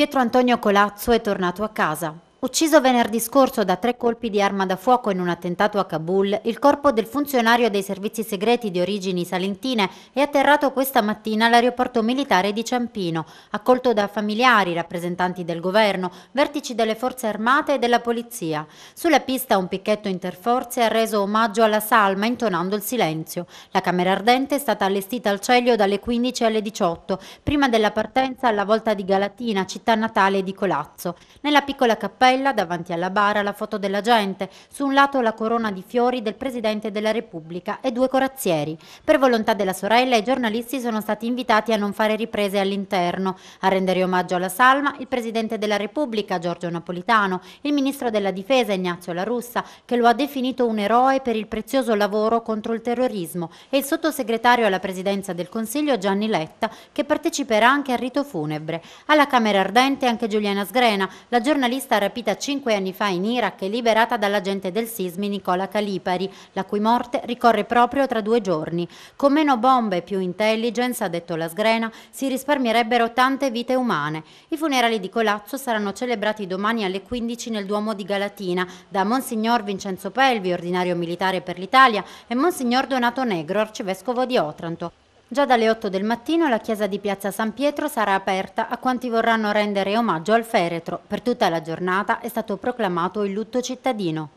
Pietro Antonio Colazzo è tornato a casa. Ucciso venerdì scorso da tre colpi di arma da fuoco in un attentato a Kabul, il corpo del funzionario dei servizi segreti di origini salentine è atterrato questa mattina all'aeroporto militare di Ciampino, accolto da familiari, rappresentanti del governo, vertici delle forze armate e della polizia. Sulla pista un picchetto interforze ha reso omaggio alla salma intonando il silenzio. La camera ardente è stata allestita al Celio dalle 15 alle 18, prima della partenza alla volta di Galatina, città natale di Colazzo. Nella piccola cappella cartella, davanti alla bara la foto della gente, su un lato la corona di fiori del Presidente della Repubblica e due corazzieri. Per volontà della sorella i giornalisti sono stati invitati a non fare riprese all'interno. A rendere omaggio alla salma il Presidente della Repubblica Giorgio Napolitano, il Ministro della Difesa Ignazio La Russa, che lo ha definito un eroe per il prezioso lavoro contro il terrorismo, e il sottosegretario alla Presidenza del Consiglio Gianni Letta, che parteciperà anche al rito funebre. Alla Camera Ardente anche Giuliana Sgrena, la giornalista rapita rapita cinque anni fa in Iraq e liberata dall'agente del sismi Nicola Calipari, la cui morte ricorre proprio tra due giorni. Con meno bombe e più intelligence, ha detto la Sgrena, si risparmierebbero tante vite umane. I funerali di Colazzo saranno celebrati domani alle 15 nel Duomo di Galatina da Monsignor Vincenzo Pelvi, ordinario militare per l'Italia, e Monsignor Donato Negro, arcivescovo di Otranto. Già dalle 8 del mattino la chiesa di Piazza San Pietro sarà aperta a quanti vorranno rendere omaggio al feretro. Per tutta la giornata è stato proclamato il lutto cittadino.